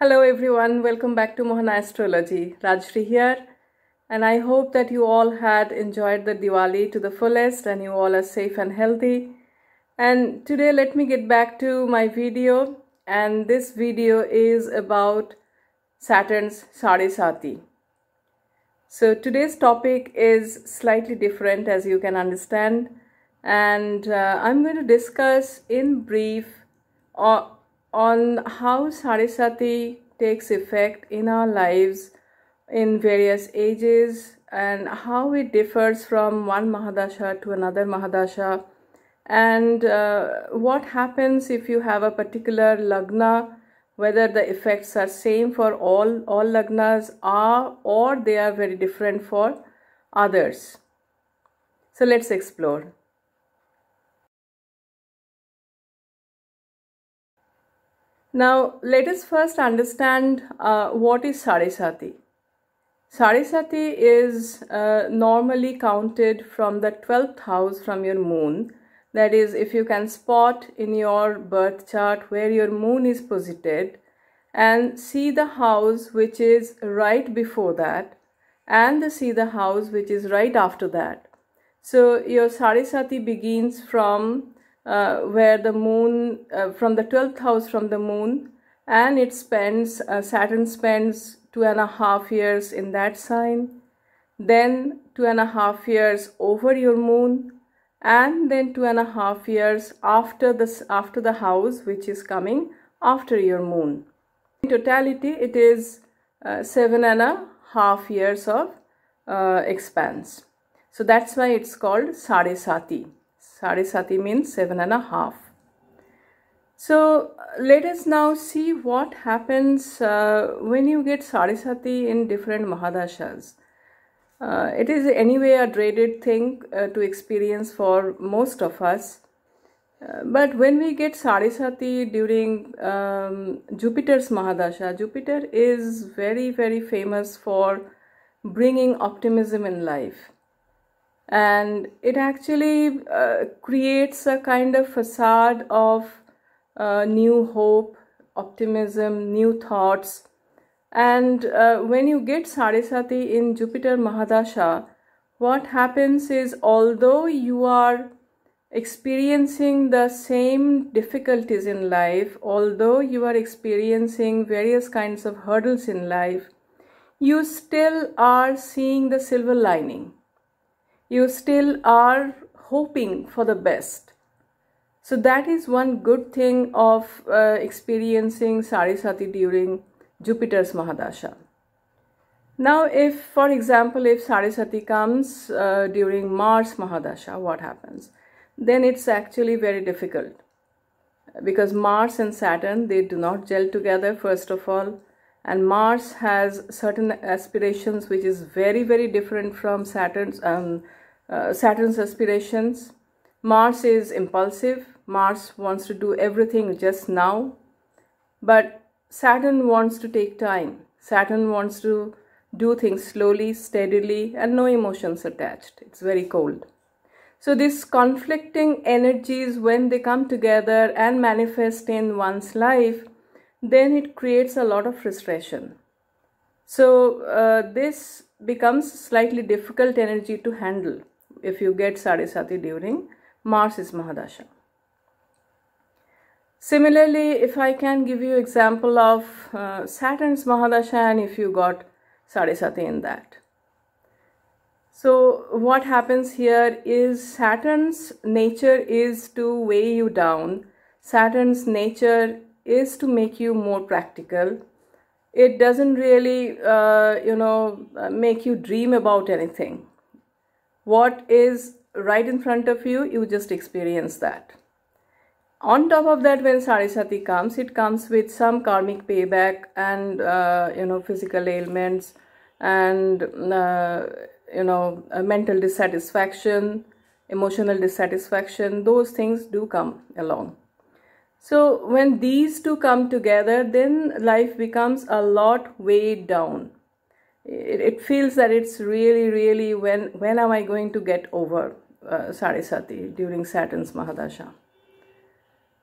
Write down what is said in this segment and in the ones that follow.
Hello everyone, welcome back to Mohana Astrology. Rajshri here, and I hope that you all had enjoyed the Diwali to the fullest and you all are safe and healthy. And today let me get back to my video and this video is about Saturn's Sarisati. So today's topic is slightly different as you can understand and uh, I'm going to discuss in brief uh, on how Sarisati takes effect in our lives in various ages and how it differs from one Mahadasha to another Mahadasha and uh, what happens if you have a particular Lagna whether the effects are same for all all Lagnas are or they are very different for others. So let's explore. Now, let us first understand uh, what is Sarisati. Sarisati is uh, normally counted from the 12th house from your moon. That is, if you can spot in your birth chart where your moon is posited and see the house which is right before that and see the house which is right after that. So, your Sarisati begins from uh, where the moon uh, from the 12th house from the moon and it spends uh, saturn spends two and a half years in that sign then two and a half years over your moon and then two and a half years after this after the house which is coming after your moon in totality it is uh, seven and a half years of uh, expanse so that's why it's called sadi sati Sari sati means seven and a half. So let us now see what happens uh, when you get Sarisati in different Mahadashas. Uh, it is anyway a dreaded thing uh, to experience for most of us. Uh, but when we get Sarisati during um, Jupiter's Mahadasha, Jupiter is very, very famous for bringing optimism in life and it actually uh, creates a kind of facade of uh, new hope, optimism, new thoughts. And uh, when you get Sarisati in Jupiter Mahadasha, what happens is although you are experiencing the same difficulties in life, although you are experiencing various kinds of hurdles in life, you still are seeing the silver lining you still are hoping for the best. So that is one good thing of uh, experiencing Sarisati during Jupiter's Mahadasha. Now, if, for example, if Sarisati comes uh, during Mars Mahadasha, what happens? Then it's actually very difficult because Mars and Saturn, they do not gel together, first of all. And Mars has certain aspirations which is very, very different from Saturn's, um, uh, Saturn's aspirations. Mars is impulsive. Mars wants to do everything just now. But Saturn wants to take time. Saturn wants to do things slowly, steadily, and no emotions attached. It's very cold. So these conflicting energies, when they come together and manifest in one's life, then it creates a lot of frustration. So uh, this becomes slightly difficult energy to handle if you get Sadisati during Mars is Mahadasha. Similarly, if I can give you example of uh, Saturn's Mahadasha and if you got Sadisati in that. So what happens here is Saturn's nature is to weigh you down. Saturn's nature is to make you more practical. It doesn't really, uh, you know, uh, make you dream about anything what is right in front of you, you just experience that. On top of that, when Sarasati comes, it comes with some karmic payback and, uh, you know, physical ailments and, uh, you know, mental dissatisfaction, emotional dissatisfaction, those things do come along. So when these two come together, then life becomes a lot weighed down it, it feels that it's really, really when when am I going to get over uh, Sarisati during Saturn's Mahadasha?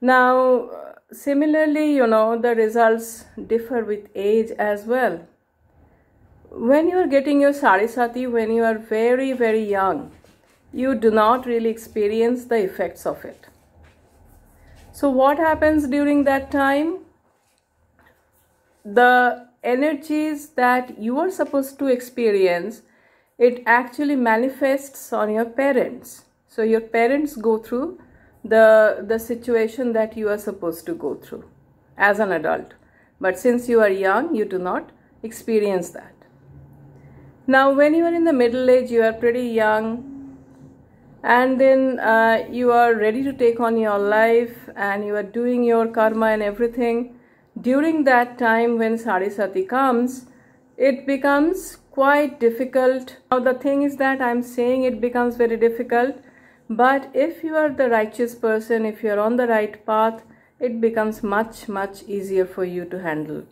Now, similarly, you know, the results differ with age as well. When you are getting your Sarisati, when you are very, very young, you do not really experience the effects of it. So, what happens during that time? The energies that you are supposed to experience, it actually manifests on your parents. So your parents go through the, the situation that you are supposed to go through as an adult. But since you are young, you do not experience that. Now, when you are in the middle age, you are pretty young, and then uh, you are ready to take on your life and you are doing your karma and everything during that time when Sarisati comes, it becomes quite difficult. Now the thing is that I'm saying it becomes very difficult, but if you are the righteous person, if you're on the right path, it becomes much, much easier for you to handle.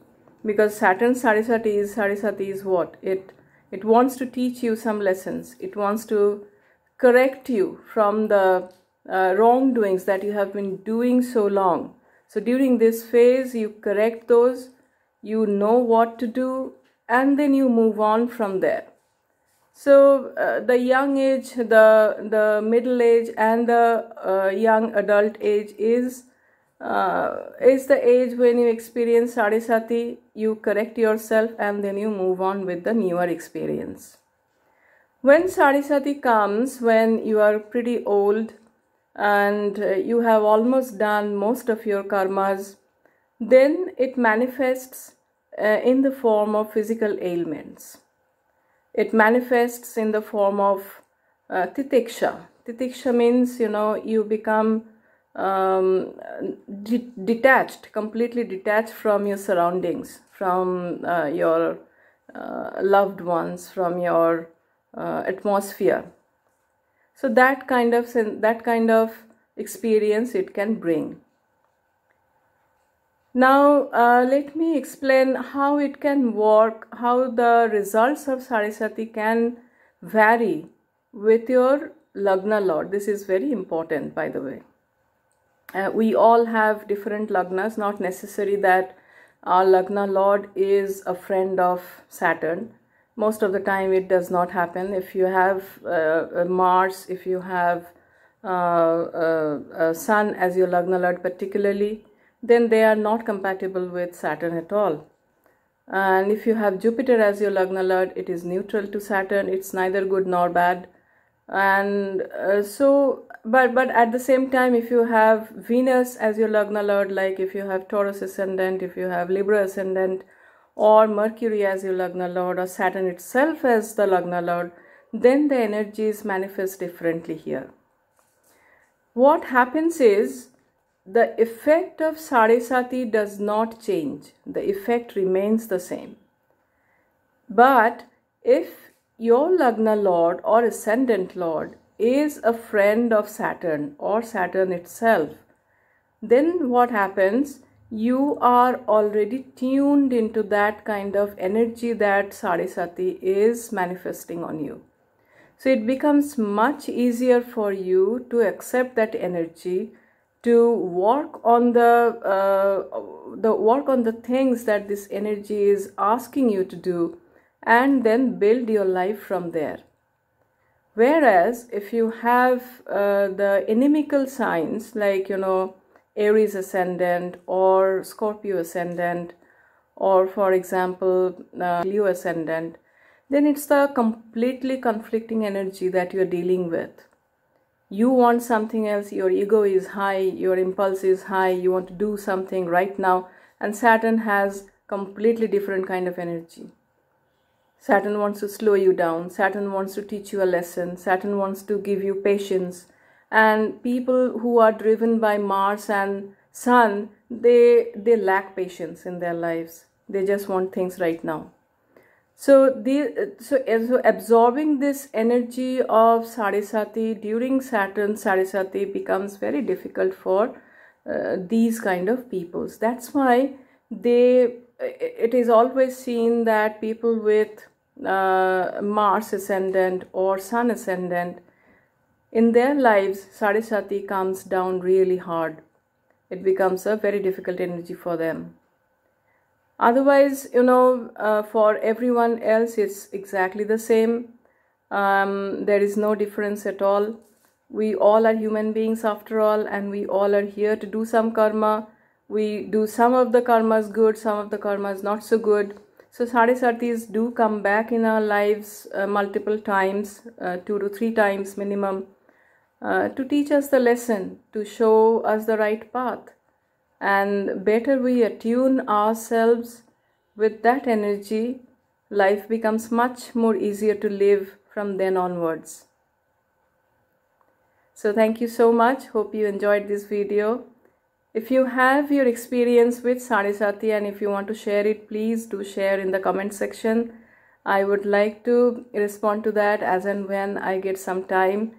Because Saturn Sarisati is, Sarisati is what? It, it wants to teach you some lessons. It wants to correct you from the uh, wrongdoings that you have been doing so long so during this phase, you correct those, you know what to do, and then you move on from there. So uh, the young age, the, the middle age, and the uh, young adult age is uh, is the age when you experience sadisati, you correct yourself and then you move on with the newer experience. When sadisati comes, when you are pretty old, and uh, you have almost done most of your karmas, then it manifests uh, in the form of physical ailments. It manifests in the form of uh, titiksha. Titiksha means, you know, you become um, de detached, completely detached from your surroundings, from uh, your uh, loved ones, from your uh, atmosphere so that kind of that kind of experience it can bring now uh, let me explain how it can work how the results of sarasati can vary with your lagna lord this is very important by the way uh, we all have different lagnas not necessary that our lagna lord is a friend of saturn most of the time it does not happen if you have uh, mars if you have uh, sun as your lagna lord particularly then they are not compatible with saturn at all and if you have jupiter as your lagna lord it is neutral to saturn it's neither good nor bad and uh, so but but at the same time if you have venus as your lagna lord like if you have taurus ascendant if you have libra ascendant or Mercury as your Lagna Lord or Saturn itself as the Lagna Lord, then the energies manifest differently here. What happens is the effect of Sarisati does not change. The effect remains the same. But if your Lagna Lord or Ascendant Lord is a friend of Saturn or Saturn itself, then what happens you are already tuned into that kind of energy that Sarisati is manifesting on you. So it becomes much easier for you to accept that energy, to work on the uh, the work on the things that this energy is asking you to do, and then build your life from there. Whereas if you have uh, the inimical signs like you know Aries ascendant or Scorpio ascendant or for example uh, Leo ascendant then it's the completely conflicting energy that you're dealing with you want something else your ego is high your impulse is high you want to do something right now and Saturn has completely different kind of energy Saturn wants to slow you down Saturn wants to teach you a lesson Saturn wants to give you patience and people who are driven by mars and sun they they lack patience in their lives they just want things right now so the so, so absorbing this energy of sarisati during saturn sarisati becomes very difficult for uh, these kind of peoples that's why they it is always seen that people with uh, mars ascendant or sun ascendant in their lives, Sadisati comes down really hard. It becomes a very difficult energy for them. Otherwise, you know, uh, for everyone else, it's exactly the same. Um, there is no difference at all. We all are human beings after all, and we all are here to do some karma. We do some of the karmas good, some of the karmas not so good. So sadhisatis do come back in our lives uh, multiple times, uh, two to three times minimum. Uh, to teach us the lesson, to show us the right path. And better we attune ourselves with that energy, life becomes much more easier to live from then onwards. So thank you so much. Hope you enjoyed this video. If you have your experience with Sanisati and if you want to share it, please do share in the comment section. I would like to respond to that as and when I get some time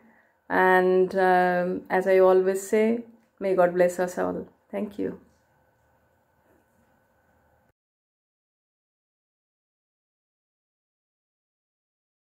and um, as I always say, may God bless us all. Thank you.